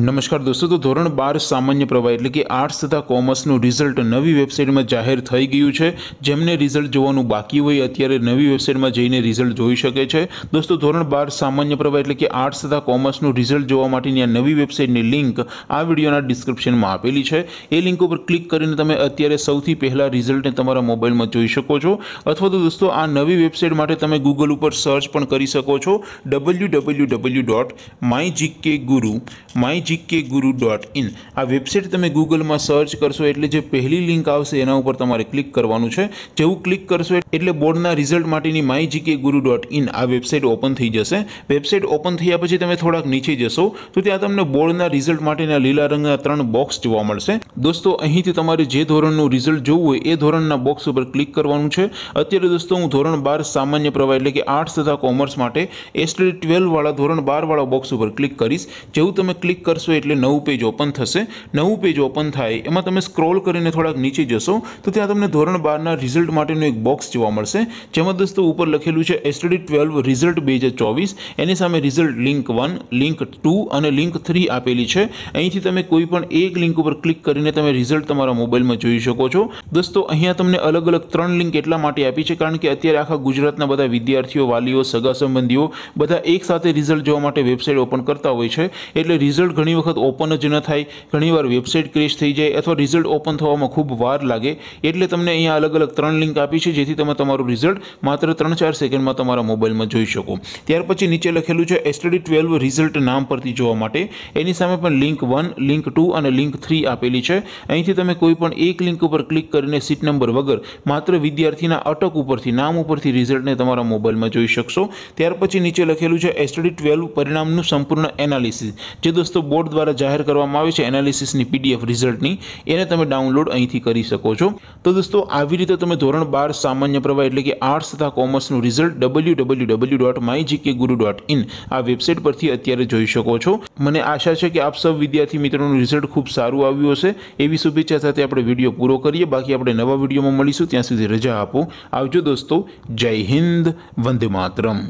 નમસ્કાર દોસ્તો તો ધોરણ બાર સામાન્ય પ્રવાહ એટલે કે આર્ટ્સ તથા કોમર્સનું રિઝલ્ટ નવી વેબસાઇટમાં જાહેર થઈ ગયું છે જેમને રિઝલ્ટ જોવાનું બાકી હોય અત્યારે નવી વેબસાઇટમાં જઈને રિઝલ્ટ જોઈ શકે છે દોસ્તો ધોરણ બાર સામાન્ય પ્રવાહ એટલે કે આર્ટ્સ તથા કોમર્સનું રિઝલ્ટ જોવા માટેની આ નવી વેબસાઇટની લિંક આ વિડીયોના ડિસ્ક્રિપ્શનમાં આપેલી છે એ લિંક ઉપર ક્લિક કરીને તમે અત્યારે સૌથી પહેલાં રિઝલ્ટને તમારા મોબાઈલમાં જોઈ શકો છો અથવા તો દોસ્તો આ નવી વેબસાઇટ માટે તમે ગૂગલ ઉપર સર્ચ પણ કરી શકો છો W W W dot my GK guru my GK guru dot in આ વેબસાઇટ તમે ગૂગલમાં સર્ચ કરશો એટલે જે પહેલી લિંક આવશે એના ઉપર તમારે ક્લિક કરવાનું છે જેવું ક્લિક કરશો એટલે બોર્ડના રિઝલ્ટ માટેની my GK guru dot in આ વેબસાઇટ ઓપન થઈ જશે વેબસાઇટ ઓપન થયા પછી તમે થોડાક નીચે જશો તો ત્યાં તમને બોર્ડના રિઝલ્ટ માટેના લીલા રંગના ત્રણ બોક્સ જોવા મળશે દોસ્તો અહીંથી તમારે જે ધોરણનું રિઝલ્ટ જોવું હોય એ ધોરણના બોક્સ ઉપર ક્લિક કરવાનું છે અત્યારે દોસ્તો હું ધોરણ બાર સામાન્ય પ્રવાહ એટલે કે આર્ટ્સ તથા કોમર્સ માટે એસટી ટ્વેલ્વવાળા ધોરણ બારવાળા બોક્સ ઉપર ક્લિક કરીશ જેવું તમે ક્લિક કર કરશો એટલે નવું પેજ ઓપન થશે નવું પેજ ઓપન થાય એમાં તમે સ્ક્રોલ કરીને થોડાક નીચે જશો તો ત્યાં તમને ધોરણ બારના રિઝલ્ટ માટેનું એક બોક્સ જોવા મળશે જેમાં દોસ્તો ઉપર લખેલું છે એસટડી ટ્વેલ્વ રિઝલ્ટ બે હજાર ચોવીસ એની સામે result link one link two અને લિંક થ્રી આપેલી છે અહીંથી તમે કોઈ પણ એક લિંક ઉપર ક્લિક કરીને તમે રિઝલ્ટ તમારા મોબાઈલમાં જોઈ શકો છો દોસ્તો અહીંયા તમને અલગ અલગ ત્રણ લિંક એટલા માટે આપી છે કારણ કે અત્યારે આખા ગુજરાતના બધા વિદ્યાર્થીઓ વાલીઓ સગા સંબંધીઓ બધા એક સાથે રિઝલ્ટ જોવા માટે વેબસાઇટ ઓપન કરતા હોય છે એટલે રિઝલ્ટ રિઝલ્ટ ઘણી વખત ઓપન જ ન થાય ઘણીવાર વેબસાઇટ ક્રેશ થઈ જાય અથવા રિઝલ્ટ ઓપન થવામાં ખૂબ વાર લાગે એટલે તમને અહીંયા અલગ અલગ ત્રણ લિંક આપી છે જેથી તમે તમારું રિઝલ્ટ માત્ર ત્રણ ચાર સેકન્ડમાં તમારા મોબાઈલમાં જોઈ શકો ત્યાર પછી નીચે લખેલું છે એસટડી ટ્વેલ્વ રિઝલ્ટ નામ પરથી જોવા માટે એની સામે પણ લિંક વન લિંક ટુ અને લિંક થ્રી આપેલી છે અહીંથી તમે કોઈ પણ એક લિંક ઉપર ક્લિક કરીને સીટ નંબર વગર માત્ર વિદ્યાર્થીના અટક ઉપરથી નામ ઉપરથી રિઝલ્ટને તમારા મોબાઈલમાં જોઈ શકશો ત્યાર પછી નીચે લખેલું છે એસટડી ટ્વેલ્વ પરિણામનું સંપૂર્ણ એનાલિસિસ જે દોસ્તો બોર્ડ દ્વારા જાહેર કરવામાં આવે છે એનાલિસિસની પીડીએફ રિઝલ્ટની એને તમે ડાઉનલોડ અહીંથી કરી શકો છો તો દોસ્તો આવી રીતે તમે ધોરણ બાર સામાન્ય પ્રવાહ એટલે કે આર્ટ્સ તથા કોમર્સનું result W W W dot my GK guru dot in આ વેબસાઇટ પરથી અત્યારે જોઈ શકો છો મને આશા છે કે આપ સૌ વિદ્યાર્થી મિત્રોનું રિઝલ્ટ ખૂબ સારું આવ્યું હશે એવી શુભેચ્છા સાથે આપણે વિડીયો પૂરો કરીએ બાકી આપણે નવા વિડીયોમાં મળીશું ત્યાં સુધી રજા આપો આવજો દોસ્તો જય હિન્દ વંદે માતરમ